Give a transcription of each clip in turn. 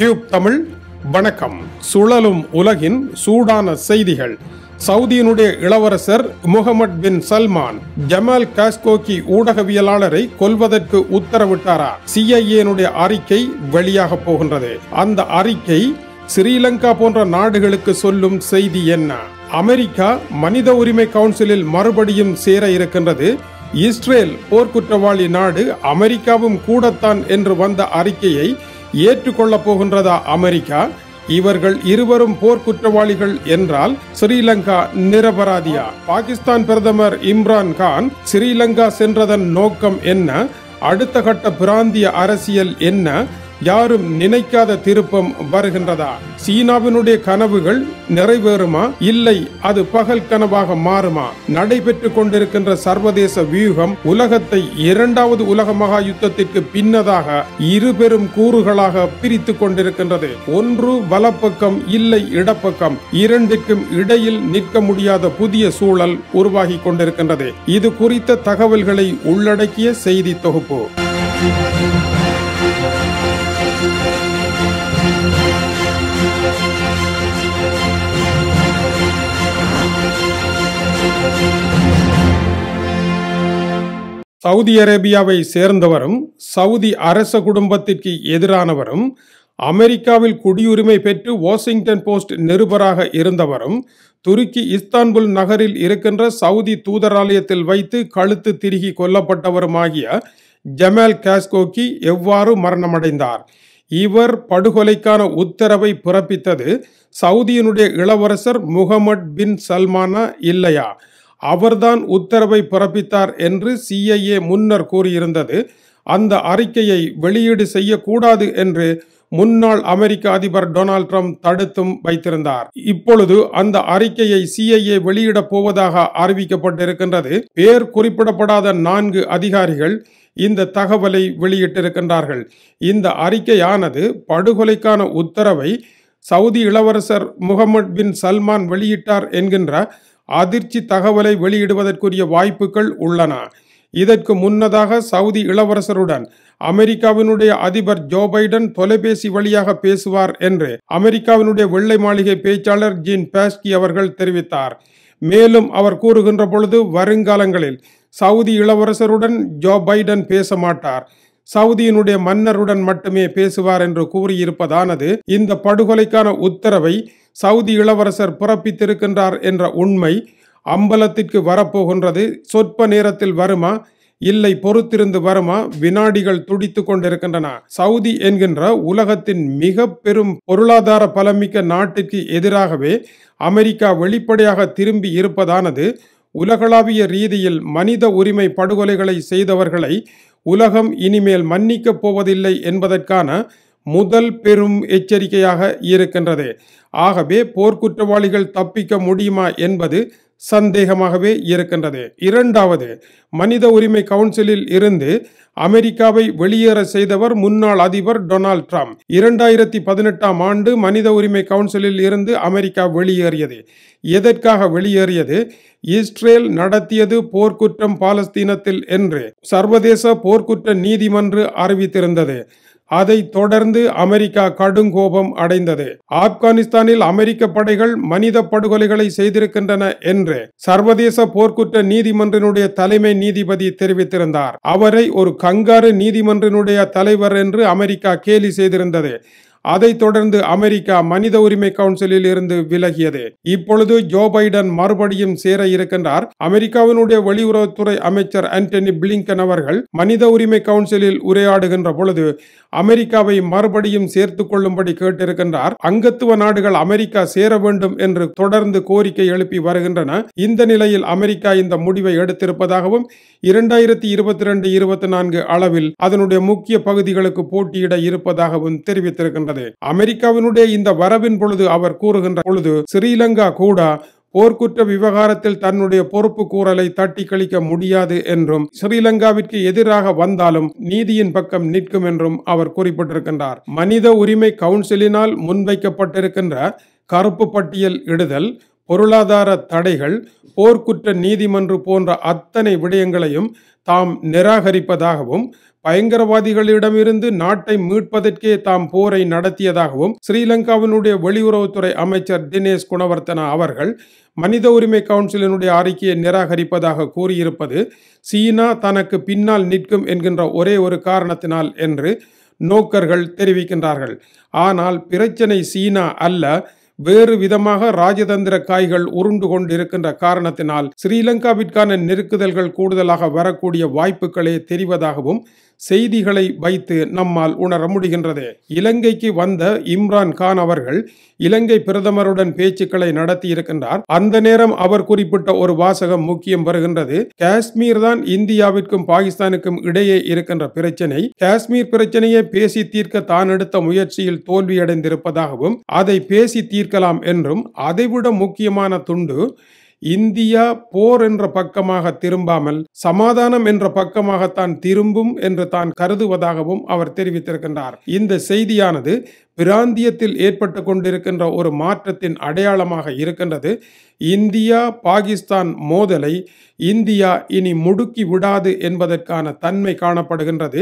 tube Tamil வணக்கம் சுழலும் உலகின் சூடான செய்திகள் சவுதியினுடைய இளவரசர் Mohammed bin Salman Jamal Khashoggi ஊடகவியலாளரை கொல்வதற்கு உத்தரவிட்டாரா சிஐஏனுடைய அறிக்கை வெளியாக போகின்றது அந்த அறிக்கை ஸ்ரீலங்கா போன்ற நாடுகளுக்கு சொல்லும் செய்தி என்ன அமெரிக்கா மனித உரிமை கவுன்சிலில் மறுபடியும் சேர இருக்கின்றது இஸ்ரேல் போர்க்குற்றவாளி நாடு அமெரிக்காவும் கூடத்தான் என்று வந்த அறிக்கையை ஏற்றுக்கொள்ளப் போகின்றதா அமெரிக்கா இவர்கள் இருவரும் போர்க்குற்றவாளிகள் என்றால் ஸ்ரீலங்கா நிரபராதியா பாகிஸ்தான் பிரதமர் இம்ரான் கான் ஸ்ரீலங்கா சென்றதன் நோக்கம் என்ன அடுத்த கட்ட பிராந்திய அரசியல் என்ன யாரும் நினைக்காத திருப்பம் வருகின்றதா சீனாவினுடைய கனவுகள் நிறைவேறுமா இல்லை அது பகல் கனவாக மாறுமா நடைபெற்று கொண்டிருக்கின்ற சர்வதேச வியூகம் உலகத்தை இரண்டாவது உலக மகா யுத்தத்திற்கு பின்னதாக இரு பெரும் கூறுகளாக பிரித்து கொண்டிருக்கின்றது ஒன்று வலப்பக்கம் இல்லை இடப்பக்கம் இரண்டுக்கும் இடையில் நிற்க முடியாத புதிய சூழல் உருவாகி கொண்டிருக்கின்றது இது குறித்த தகவல்களை உள்ளடக்கிய செய்தி தொகுப்பு சவுதி அரேபியாவை சேர்ந்தவரும் சவுதி அரச குடும்பத்திற்கு எதிரானவரும் அமெரிக்காவில் குடியுரிமை பெற்று வாஷிங்டன் போஸ்ட் நிருபராக இருந்தவரும் துருக்கி இஸ்தான்புல் நகரில் இருக்கின்ற சவுதி தூதராலயத்தில் வைத்து கழுத்து திருகி கொல்லப்பட்டவருமாகிய ஜமால் காஸ்கோக்கி எவ்வாறு மரணமடைந்தார் இவர் படுகொலைக்கான உத்தரவை பிறப்பித்தது சவுதியினுடைய இளவரசர் முகமட் பின் சல்மானா இல்லையா அவர்தான் உத்தரவை பிறப்பித்தார் என்று சிஐஏ முன்னர் கூறியிருந்தது அந்த அறிக்கையை வெளியீடு செய்யக்கூடாது என்று முன்னாள் அமெரிக்க அதிபர் டொனால்ட் ட்ரம்ப் தடுத்தும் வைத்திருந்தார் இப்பொழுது அந்த அறிக்கையை சிஐஏ வெளியிடப் போவதாக அறிவிக்கப்பட்டிருக்கின்றது பேர் குறிப்பிடப்படாத நான்கு அதிகாரிகள் இந்த தகவலை வெளியிட்டிருக்கின்றார்கள் இந்த அறிக்கையானது படுகொலைக்கான உத்தரவை சவுதி இளவரசர் முகமது பின் சல்மான் வெளியிட்டார் என்கின்ற அதிர்ச்சி தகவலை வெளியிடுவதற்குரிய வாய்ப்புகள் உள்ளன இதற்கு முன்னதாக சவுதி இளவரசருடன் அமெரிக்காவினுடைய அதிபர் ஜோ பைடன் தொலைபேசி வழியாக பேசுவார் என்று அமெரிக்காவினுடைய வெள்ளை மாளிகை பேச்சாளர் ஜீன் பேஸ்கி அவர்கள் தெரிவித்தார் மேலும் அவர் கூறுகின்ற பொழுது வருங்காலங்களில் சவுதி இளவரசருடன் ஜோ பைடன் பேச மாட்டார் சவுதியினுடைய மன்னருடன் மட்டுமே பேசுவார் என்று கூறியிருப்பதானது இந்த படுகொலைக்கான உத்தரவை சவுதி இளவரசர் பிறப்பித்திருக்கின்றார் என்ற உண்மை அம்பலத்திற்கு வரப்போகின்றது சொற்ப நேரத்தில் வருமா இல்லை பொறுத்திருந்து வருமா வினாடிகள் துடித்து கொண்டிருக்கின்றன சவுதி என்கின்ற உலகத்தின் மிக பெரும் பொருளாதார பலமிக்க நாட்டிற்கு எதிராகவே அமெரிக்கா வெளிப்படையாக திரும்பி இருப்பதானது உலகளாவிய ரீதியில் மனித உரிமை படுகொலைகளை செய்தவர்களை உலகம் இனிமேல் மன்னிக்கப் போவதில்லை என்பதற்கான முதல் பெரும் எச்சரிக்கையாக இருக்கின்றது ஆகவே போர்க்குற்றவாளிகள் தப்பிக்க முடியுமா என்பது சந்தேகமாகவே இருக்கின்றது இரண்டாவது மனித உரிமை கவுன்சிலில் இருந்து அமெரிக்காவை வெளியேற செய்தவர் முன்னாள் அதிபர் டொனால்ட் ட்ரம்ப் இரண்டாயிரத்தி பதினெட்டாம் ஆண்டு மனித உரிமை கவுன்சிலில் இருந்து அமெரிக்கா வெளியேறியது எதற்காக வெளியேறியது இஸ்ரேல் நடத்தியது போர்க்குற்றம் பாலஸ்தீனத்தில் என்று சர்வதேச போர்க்குற்ற நீதிமன்று அறிவித்திருந்தது அதை தொடர்ந்து அமெரிக்கா கடுங்கோபம் அடைந்தது ஆப்கானிஸ்தானில் அமெரிக்க படைகள் மனித படுகொலைகளை செய்திருக்கின்றன என்று சர்வதேச போர்க்குற்ற நீதிமன்றினுடைய தலைமை நீதிபதி தெரிவித்திருந்தார் அவரை ஒரு கங்காரு நீதிமன்றினுடைய தலைவர் என்று அமெரிக்கா கேலி செய்திருந்தது அதைத் தொடர்ந்து அமெரிக்கா மனித உரிமை கவுன்சிலில் இருந்து விலகியது இப்பொழுது ஜோ பைடன் மறுபடியும் சேர இருக்கின்றார் அமெரிக்காவினுடைய வெளியுறவுத்துறை அமைச்சர் ஆண்டனி பிளிங்கன் அவர்கள் மனித உரிமை கவுன்சிலில் உரையாடுகின்ற பொழுது அமெரிக்காவை மறுபடியும் சேர்த்து கொள்ளும்படி கேட்டிருக்கின்றார் அங்கத்துவ நாடுகள் அமெரிக்கா சேர வேண்டும் என்று தொடர்ந்து கோரிக்கை எழுப்பி வருகின்றன இந்த நிலையில் அமெரிக்கா இந்த முடிவை எடுத்திருப்பதாகவும் இரண்டாயிரத்தி இருபத்தி ரெண்டு இருபத்தி நான்கு அளவில் அதனுடைய முக்கிய பகுதிகளுக்கு போட்டியிட இருப்பதாகவும் தெரிவித்திருக்கின்றனர் கொண்டது அமெரிக்காவினுடைய இந்த வரவின் பொழுது அவர் கூறுகின்ற பொழுது ஸ்ரீலங்கா கூட போர்க்குற்ற விவகாரத்தில் தன்னுடைய பொறுப்பு கூறலை தட்டி கழிக்க முடியாது என்றும் ஸ்ரீலங்காவிற்கு எதிராக வந்தாலும் நீதியின் பக்கம் நிற்கும் என்றும் அவர் குறிப்பிட்டிருக்கின்றார் மனித உரிமை கவுன்சிலினால் முன்வைக்கப்பட்டிருக்கின்ற கருப்பு பட்டியல் இடுதல் பொருளாதார தடைகள் போர்க்குற்ற நீதிமன்று போன்ற அத்தனை விடயங்களையும் தாம் நிராகரிப்பதாகவும் பயங்கரவாதிகளிடமிருந்து நாட்டை மீட்பதற்கே தாம் போரை நடத்தியதாகவும் ஸ்ரீலங்காவினுடைய வெளியுறவுத்துறை அமைச்சர் தினேஷ் குணவர்த்தனா அவர்கள் மனித உரிமை கவுன்சிலினுடைய அறிக்கையை நிராகரிப்பதாக கூறியிருப்பது சீனா தனக்கு பின்னால் நிற்கும் என்கின்ற ஒரே ஒரு காரணத்தினால் என்று நோக்கர்கள் தெரிவிக்கின்றார்கள் ஆனால் பிரச்சனை சீனா அல்ல வேறு விதமாக ராஜதந்திர காய்கள் உருண்டு கொண்டிருக்கின்ற காரணத்தினால் ஸ்ரீலங்காவிற்கான நெருக்குதல்கள் கூடுதலாக வரக்கூடிய வாய்ப்புகளே தெரிவதாகவும் செய்திகளை வைத்து நம்மால் உணர முடிகின்றது இலங்கைக்கு வந்த இம்ரான் கான் அவர்கள் இலங்கை பிரதமருடன் பேச்சுக்களை நடத்தி இருக்கின்றார் அந்த நேரம் அவர் குறிப்பிட்ட ஒரு வாசகம் முக்கியம் வருகின்றது காஷ்மீர் தான் இந்தியாவிற்கும் பாகிஸ்தானுக்கும் இடையே இருக்கின்ற பிரச்சனை காஷ்மீர் பிரச்சனையை பேசி தீர்க்க தான் எடுத்த முயற்சியில் தோல்வியடைந்திருப்பதாகவும் அதை பேசி தீர்க்கலாம் என்றும் அதைவிட முக்கியமான துண்டு இந்தியா போர் என்ற பக்கமாக திரும்பாமல் சமாதானம் என்ற பக்கமாகத்தான் திரும்பும் என்று தான் கருதுவதாகவும் அவர் தெரிவித்திருக்கின்றார் இந்த செய்தியானது பிராந்தியத்தில் ஏற்பட்டு கொண்டிருக்கின்ற ஒரு மாற்றத்தின் அடையாளமாக இருக்கின்றது இந்தியா பாகிஸ்தான் மோதலை இந்தியா இனி முடுக்கி விடாது என்பதற்கான தன்மை காணப்படுகின்றது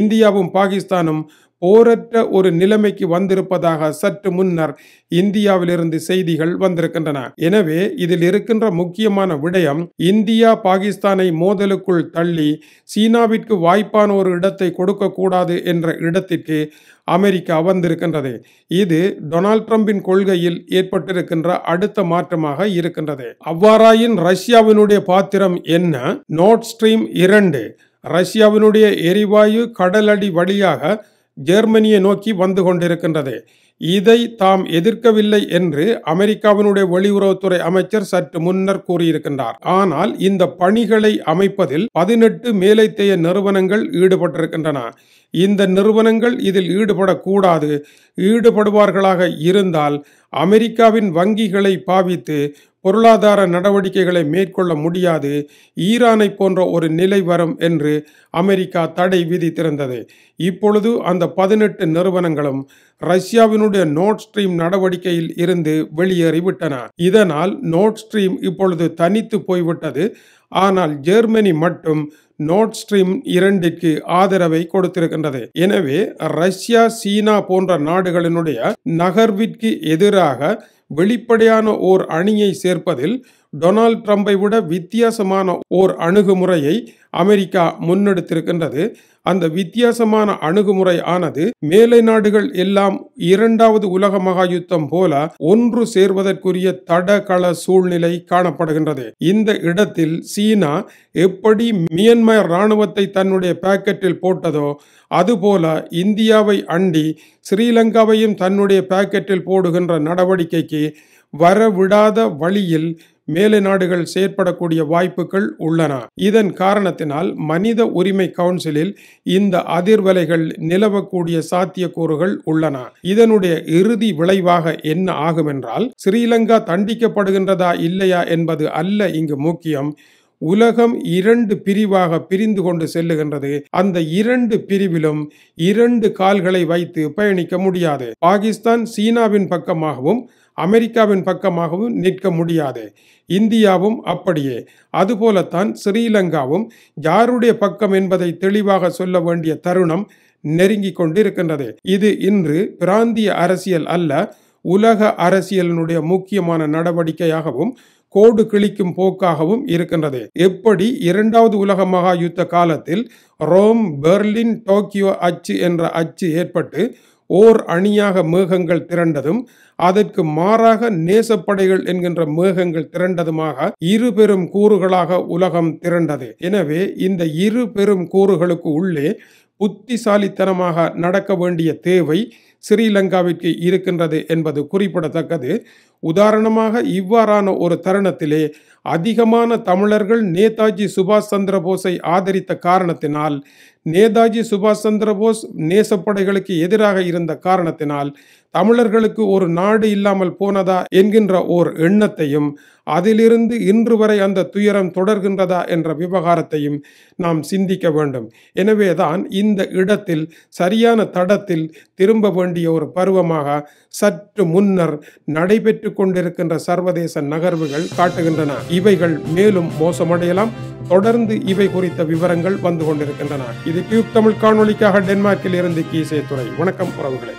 இந்தியாவும் பாகிஸ்தானும் போரற்ற ஒரு நிலைமைக்கு வந்திருப்பதாக சற்று முன்னர் இந்தியாவிலிருந்து செய்திகள் வந்திருக்கின்றன எனவே இதில் இருக்கின்ற முக்கியமான விடயம் இந்தியா பாகிஸ்தானை மோதலுக்குள் தள்ளி சீனாவிற்கு வாய்ப்பான ஒரு இடத்தை கொடுக்கக்கூடாது என்ற இடத்திற்கு அமெரிக்கா வந்திருக்கின்றது இது டொனால்ட் ட்ரம்பின் கொள்கையில் ஏற்பட்டிருக்கின்ற அடுத்த மாற்றமாக இருக்கின்றது அவ்வாறாயின் ரஷ்யாவினுடைய பாத்திரம் என்ன நோட் ஸ்ட்ரீம் இரண்டு ரஷ்யாவினுடைய எரிவாயு கடலடி வழியாக ஜெர்மனியை நோக்கி வந்து கொண்டிருக்கின்றது இதை தாம் எதிர்க்கவில்லை என்று அமெரிக்காவினுடைய வெளியுறவுத்துறை அமைச்சர் சற்று முன்னர் கூறியிருக்கின்றார் ஆனால் இந்த பணிகளை அமைப்பதில் பதினெட்டு மேலைத்தைய நிறுவனங்கள் ஈடுபட்டிருக்கின்றன இந்த நிறுவனங்கள் இதில் ஈடுபடக்கூடாது ஈடுபடுவார்களாக இருந்தால் அமெரிக்காவின் வங்கிகளை பாவித்து பொருளாதார நடவடிக்கைகளை மேற்கொள்ள முடியாது ஈரானை போன்ற ஒரு நிலை வரும் என்று அமெரிக்கா தடை விதித்திருந்தது இப்பொழுது அந்த பதினெட்டு நிறுவனங்களும் ரஷ்யாவினுடைய நோட் ஸ்ட்ரீம் நடவடிக்கையில் இருந்து வெளியேறிவிட்டன இதனால் நோட் ஸ்ட்ரீம் இப்பொழுது தனித்து போய்விட்டது ஆனால் ஜெர்மனி மட்டும் நோட் ஸ்ட்ரீம் இரண்டிற்கு ஆதரவை கொடுத்திருக்கின்றது எனவே ரஷ்யா சீனா போன்ற நாடுகளினுடைய நகர்விற்கு எதிராக வெளிப்படையான ஓர் அணியை சேர்ப்பதில் டொனால்ட் ட்ரம்பை விட வித்தியாசமான ஓர் அணுகுமுறையை அமெரிக்கா முன்னெடுத்திருக்கின்றது அந்த வித்தியாசமான அணுகுமுறை ஆனது மேலை நாடுகள் எல்லாம் இரண்டாவது உலக மகா யுத்தம் போல ஒன்று சேர்வதற்குரிய தடகள சூழ்நிலை காணப்படுகின்றது இந்த இடத்தில் சீனா எப்படி மியன்மர் இராணுவத்தை தன்னுடைய பாக்கெட்டில் போட்டதோ அதுபோல இந்தியாவை அண்டி ஸ்ரீலங்காவையும் தன்னுடைய பாக்கெட்டில் போடுகின்ற நடவடிக்கைக்கு நோக்கி வர விடாத வழியில் மேலை நாடுகள் செயற்படக்கூடிய வாய்ப்புகள் உள்ளன இதன் காரணத்தினால் மனித உரிமை கவுன்சிலில் இந்த அதிர்வலைகள் நிலவக்கூடிய சாத்தியக்கூறுகள் உள்ளன இதனுடைய இறுதி விளைவாக என்ன ஆகும் என்றால் ஸ்ரீலங்கா தண்டிக்கப்படுகின்றதா இல்லையா என்பது அல்ல இங்கு முக்கியம் உலகம் இரண்டு பிரிவாக பிரிந்து கொண்டு செல்லுகின்றது அந்த இரண்டு பிரிவிலும் இரண்டு கால்களை வைத்து பயணிக்க முடியாது பாகிஸ்தான் சீனாவின் பக்கமாகவும் அமெரிக்காவின் பக்கமாகவும் நிற்க முடியாது இந்தியாவும் அப்படியே அதுபோலத்தான் ஸ்ரீலங்காவும் யாருடைய பக்கம் என்பதை தெளிவாக சொல்ல வேண்டிய தருணம் நெருங்கி கொண்டிருக்கின்றது இது இன்று பிராந்திய அரசியல் அல்ல உலக அரசியலினுடைய முக்கியமான நடவடிக்கையாகவும் கோடு கிழிக்கும் போக்காகவும் இருக்கின்றது எப்படி இரண்டாவது உலக மகா யுத்த காலத்தில் ரோம் பெர்லின் டோக்கியோ அச்சு என்ற அச்சு ஏற்பட்டு ஓர் அணியாக மேகங்கள் திரண்டதும் அதற்கு மாறாக நேசப்படைகள் என்கின்ற மேகங்கள் திரண்டதுமாக இரு பெரும் கூறுகளாக உலகம் திரண்டது எனவே இந்த இரு பெரும் கூறுகளுக்கு உள்ளே புத்திசாலித்தனமாக நடக்க வேண்டிய தேவை ஸ்ரீலங்காவிற்கு இருக்கின்றது என்பது குறிப்பிடத்தக்கது உதாரணமாக இவ்வாறான ஒரு தருணத்திலே அதிகமான தமிழர்கள் நேதாஜி சுபாஷ் சந்திர போஸை ஆதரித்த காரணத்தினால் நேதாஜி சுபாஷ் சந்திர போஸ் நேசப்படைகளுக்கு எதிராக இருந்த காரணத்தினால் தமிழர்களுக்கு ஒரு நாடு இல்லாமல் போனதா என்கின்ற ஓர் எண்ணத்தையும் அதிலிருந்து இன்று வரை அந்த துயரம் தொடர்கின்றதா என்ற விவகாரத்தையும் நாம் சிந்திக்க வேண்டும் எனவேதான் இந்த இடத்தில் சரியான தடத்தில் திரும்ப வேண்டிய ஒரு பருவமாக சற்று முன்னர் நடைபெற்று கொண்டிருக்கின்ற சர்வதேச நகர்வுகள் காட்டுகின்றன இவைகள் மேலும் மோசமடையலாம் தொடர்ந்து இவை குறித்த விவரங்கள் வந்து கொண்டிருக்கின்றன இது டியூப் தமிழ் காணொலிக்காக டென்மார்க்கில் இருந்து கீசே துறை வணக்கம் உறவுகளை